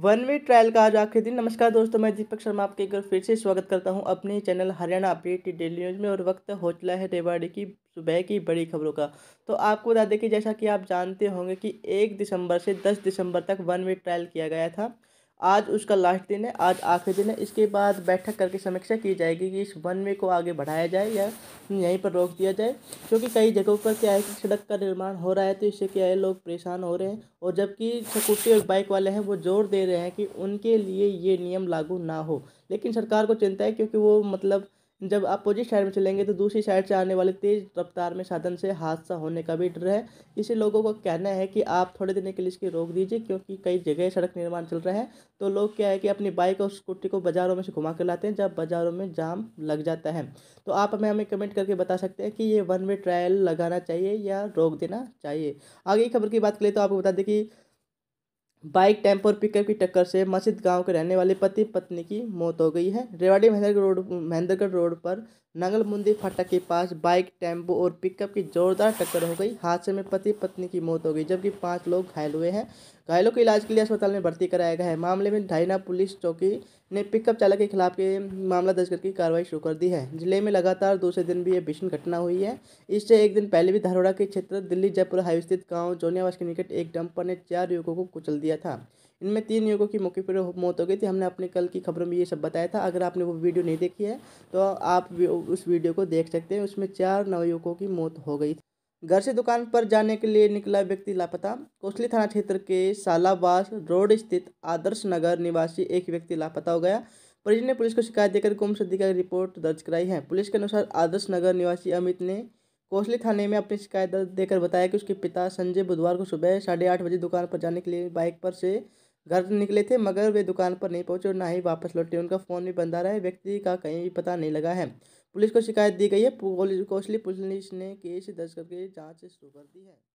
one way trial का आज आखिरी दिन नमस्कार दोस्तों मैं दीपक शर्मा आपके एक बार फिर से स्वागत करता हूं अपने channel Haryana update daily news में और वक्त हो चला है रेवाड़ी की सुबह की बड़ी खबरों का तो आपको बता दें कि जैसा कि आप जानते होंगे कि एक दिसंबर से दस दिसंबर तक वन वे ट्रायल किया गया था आज उसका लास्ट दिन है आज आखिरी दिन है इसके बाद बैठक करके समीक्षा की जाएगी कि इस वन वे को आगे बढ़ाया जाए या यहीं पर रोक दिया जाए क्योंकि कई जगहों पर क्या है कि सड़क का निर्माण हो रहा है तो इससे क्या है लोग परेशान हो रहे हैं और जबकि स्कूटी और बाइक वाले हैं वो जोर दे रहे हैं कि उनके लिए ये नियम लागू ना हो लेकिन सरकार को चिंता है क्योंकि वो मतलब जब अपोजिट साइड में चलेंगे तो दूसरी साइड से आने वाले तेज़ रफ्तार में साधन से हादसा होने का भी डर है इसे लोगों का कहना है कि आप थोड़े दिन के लिए इसकी रोक दीजिए क्योंकि कई जगह सड़क निर्माण चल रहा है तो लोग क्या है कि अपनी बाइक और स्कूटी को बाज़ारों में से घुमा कर लाते हैं जब बाज़ारों में जाम लग जाता है तो आप हमें हमें कमेंट करके बता सकते हैं कि ये वन वे ट्रायल लगाना चाहिए या रोक देना चाहिए आगे खबर की बात करें तो आपको बता दें कि बाइक टेम्पो और पिकअप की टक्कर से मस्जिद गांव के रहने वाले पति पत्नी की मौत हो गई है रेवाड़ी महेंद्रगढ़ रोड महेंद्रगढ़ रोड पर नंगल मुंदी फाटक के पास बाइक टेम्पो और पिकअप की जोरदार टक्कर हो गई हादसे में पति पत्नी की मौत हो गई जबकि पांच लोग घायल हुए हैं घायलों को इलाज के लिए अस्पताल में भर्ती कराया गया है मामले में ढाईना पुलिस चौकी ने पिकअप चालक के खिलाफ के मामला दर्ज करके कार्रवाई शुरू कर दी है जिले में लगातार दूसरे दिन भी यह भीषण घटना हुई है इससे एक दिन पहले भी धारोड़ा के क्षेत्र दिल्ली जयपुर हाईवे स्थित गाँव जोनियावास के निकट एक डंपर ने चार युवकों को कुचल दिया था इनमें तीन युवकों की मौके पर मौत हो गई थी हमने अपने कल की खबरों में ये सब बताया था अगर आपने वो वीडियो नहीं देखी है तो आप उस वीडियो को देख सकते हैं उसमें चार नवयुवकों की मौत हो गई थी घर से दुकान पर जाने के लिए निकला व्यक्ति लापता कोसली थाना क्षेत्र के सालाबास रोड स्थित आदर्श नगर निवासी एक व्यक्ति लापता हो गया परिजन ने पुलिस को शिकायत देकर गुमशुदगी का रिपोर्ट दर्ज कराई है पुलिस के अनुसार आदर्श नगर निवासी अमित ने कोसली थाने में अपनी शिकायत देकर बताया कि उसके पिता संजय बुधवार को सुबह साढ़े आठ बजे दुकान पर जाने के लिए बाइक पर से घर निकले थे मगर वे दुकान पर नहीं पहुंचे और ना ही वापस लौटे उनका फ़ोन भी बंद आ रहा है व्यक्ति का कहीं भी पता नहीं लगा है पुलिस को शिकायत दी गई है कोसली पुलिस ने केस दर्ज करके जाँच शुरू कर दी है